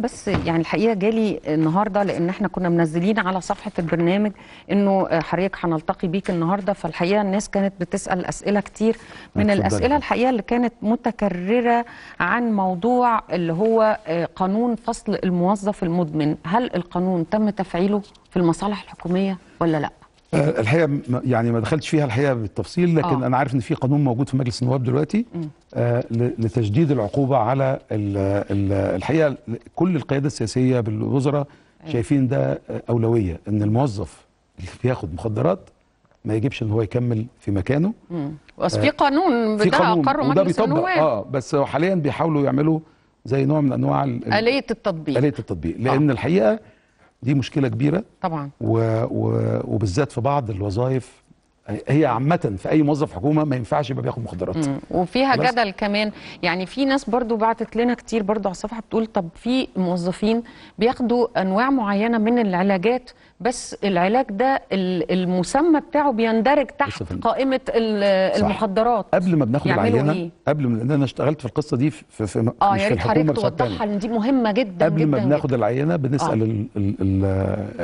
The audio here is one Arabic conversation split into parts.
بس يعني الحقيقه جالي النهارده لان احنا كنا منزلين على صفحه البرنامج انه آه، حضرتك هنلتقي بيك النهارده فالحقيقه الناس كانت بتسال اسئله كتير من الاسئله الحقيقه اللي كانت متكرره عن موضوع اللي هو آه، قانون فصل الموظف المدمن هل القانون تم تفعيله في المصالح الحكوميه ولا لا آه، الحقيقه يعني ما دخلتش فيها الحقيقه بالتفصيل لكن آه. انا عارف ان في قانون موجود في مجلس النواب دلوقتي آه لتشديد العقوبه على الـ الـ الحقيقه كل القياده السياسيه بالوزراء أيوه. شايفين ده اولويه ان الموظف اللي بياخد مخدرات ما يجبش ان هو يكمل في مكانه بس آه في قانون ده اقره مجلس النواب اه بس حاليا بيحاولوا يعملوا زي نوع من انواع آلية التطبيق آلية التطبيق لان آه. الحقيقه دي مشكله كبيره طبعا و... و... وبالذات في بعض الوظائف يعني هي عامة في أي موظف حكومة ما ينفعش يبقى بياخد مخدرات مم. وفيها جدل كمان يعني في ناس برضو بعتت لنا كتير برضو على الصفحة بتقول طب في موظفين بياخدوا أنواع معينة من العلاجات بس العلاج ده المسمى بتاعه بيندرج تحت قائمة المخدرات صح. قبل ما بناخد العينة إيه؟ قبل ما أنا اشتغلت في القصة دي في, في آه يا ريت حضرتك توضحها دي مهمة جدا قبل جداً ما بناخد جداً. العينة بنسأل آه. الـ الـ الـ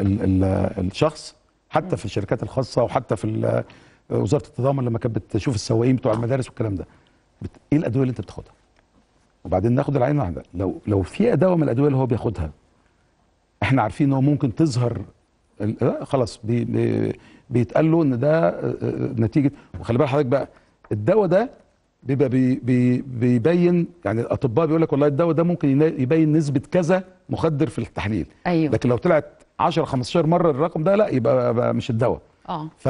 الـ الـ الـ الشخص حتى في الشركات الخاصه وحتى في وزاره التضامن لما كانت بتشوف السواقين بتوع المدارس والكلام ده بت... ايه الادويه اللي انت بتاخدها وبعدين ناخد العين واحده لو لو في دواء من الادويه اللي هو بياخدها احنا عارفين ان هو ممكن تظهر آه، خلاص بي... بي... بيتقال له ان ده آه، آه، نتيجه وخلي بال حضرتك بقى الدواء ده بيبقى بي بي بيبين يعني الاطباء بيقول لك والله الدواء ده ممكن يبين نسبه كذا مخدر في التحليل أيوه. لكن لو طلعت 10 15 مره الرقم ده لا يبقى, مش الدواء اه ف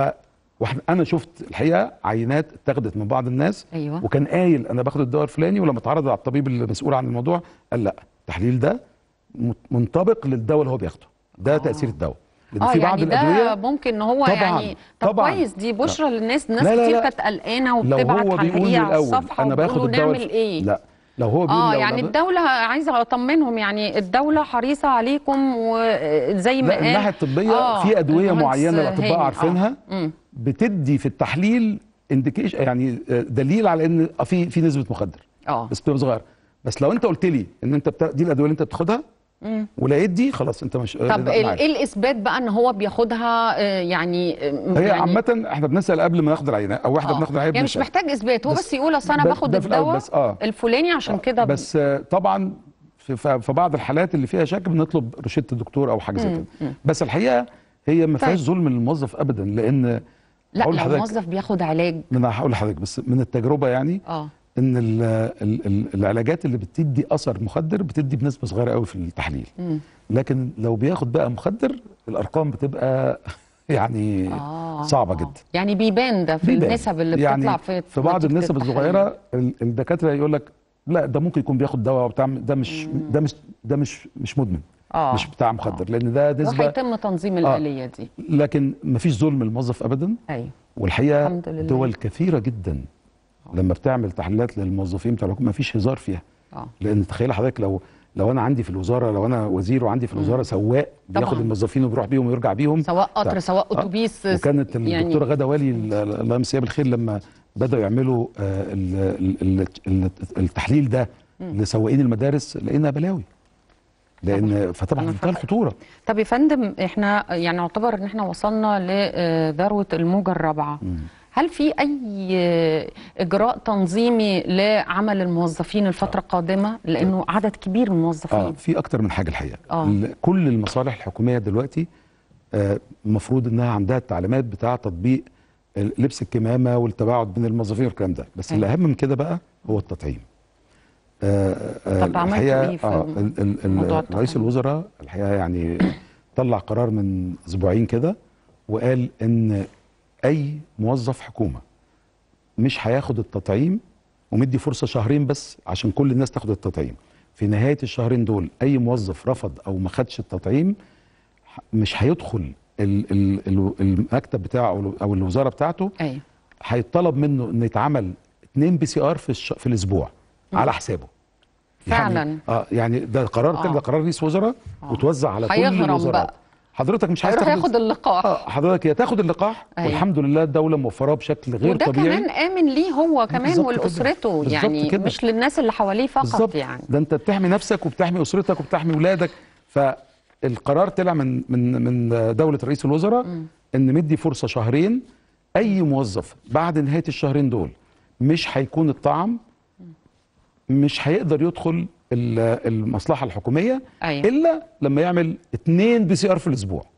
انا شفت الحقيقه عينات اتاخدت من بعض الناس أيوة. وكان قايل انا باخد الدواء الفلاني ولما اتعرض على الطبيب المسؤول عن الموضوع قال لا التحليل ده منطبق للدواء اللي هو بياخده ده آه. تاثير الدواء لان آه، في يعني بعض الادويه ممكن ان هو طبعاً يعني طب طبعاً كويس دي بشرى للناس ناس كتير كانت قلقانه وبتبعت بيقول على الصفحه انا باخد نعمل ايه لا لو هو بيقول اه يعني الدوله عايزه اطمنهم يعني الدوله حريصه عليكم وزي ما قال الناحيه الطبيه آه في ادويه معينه الاطباء آه. عارفينها آه. بتدي في التحليل انديكيشن يعني آه، دليل على ان في في نسبه مخدر اه بس بتبقى صغيره بس لو انت قلت لي ان انت بتا... دي الادويه اللي انت بتاخدها ولقيت دي خلاص انت مش طب ايه الاثبات بقى ان هو بياخدها آه، يعني آه، هي يعني عامه احنا بنسال قبل ما ناخد العينه او واحده آه بناخد العينه يعني مش محتاج اثبات هو بس, يقول اصل انا باخد آه، الدواء آه الفلاني عشان آه كده بس آه طبعا في بعض الحالات اللي فيها شك بنطلب روشته الدكتور او حاجه زي كده بس الحقيقه هي ما فيهاش طيب. ظلم للموظف ابدا لان لا الموظف بياخد علاج ما انا هقول لحضرتك بس من التجربه يعني اه ان الـ الـ العلاجات اللي بتدي اثر مخدر بتدي بنسبه صغيره قوي في التحليل لكن لو بياخد بقى مخدر الارقام بتبقى يعني آه صعبه جدا يعني بيبان ده في بيبان. النسب اللي يعني بتطلع في في بعض النسب الصغيره الدكاتره يقول لك لا ده ممكن يكون بياخد دواء بتاع ده مش ده مش ده مش مش مدمن آه. مش بتاع مخدر آه. لان ده نسبه وهيتم تنظيم آه. الاليه آه. دي لكن مفيش ظلم الموظف ابدا ايوه والحقيقه دول كثيره جدا لما بتعمل تحليلات للموظفين بتوع الحكومه مفيش هزار فيها أوه. لان تخيل حضرتك لو لو انا عندي في الوزاره لو انا وزير وعندي في الوزاره سواق بياخد الموظفين وبيروح بيهم ويرجع بيهم سواء قطر طيب. سواء اتوبيس آه. وكانت يعني الدكتوره غدا والي الله يمسيها بالخير لما بداوا يعملوا آه، التحليل ده لسواقين المدارس لقينا بلاوي لان فطبعا منتهى الخطوره طب يا فندم احنا يعني نعتبر ان احنا وصلنا لذروه الموجه الرابعه هل في أي إجراء تنظيمي لعمل الموظفين الفترة آه. القادمة لأنه عدد كبير من الموظفين آه في أكتر من حاجة الحقيقة آه. كل المصالح الحكومية دلوقتي المفروض آه انها عندها التعليمات بتاع تطبيق لبس الكمامه والتباعد بين الموظفين والكلام ده بس أيه. الاهم من كده بقى هو التطعيم آه, آه، طب الحقيقه ايه آه رئيس الوزراء الحقيقه يعني طلع قرار من اسبوعين كده وقال ان اي موظف حكومه مش هياخد التطعيم ومدي فرصه شهرين بس عشان كل الناس تاخد التطعيم في نهايه الشهرين دول اي موظف رفض او ما خدش التطعيم مش هيدخل المكتب بتاعه او الوزاره بتاعته ايوه هيطلب منه ان يتعمل اتنين بي سي ار في الش... في الاسبوع م. على حسابه يعني فعلا يعني اه يعني ده قرار آه. ده قرار رئيس وزراء آه. وتوزع على كل الوزارات بقى. حضرتك مش عايز تاخد اللقاح اه حضرتك يا تاخد اللقاح أيه. والحمد لله الدوله موفراه بشكل غير وده طبيعي وده كمان امن ليه هو كمان ولاسرته يعني كده. مش للناس اللي حواليه فقط بالزبط. يعني ده انت بتحمي نفسك وبتحمي اسرتك وبتحمي ولادك فالقرار طلع من من من دوله رئيس الوزراء م. ان مدي فرصه شهرين اي موظف بعد نهايه الشهرين دول مش هيكون الطعم مش هيقدر يدخل المصلحه الحكوميه أيوة. الا لما يعمل اثنين بي سي ار في الاسبوع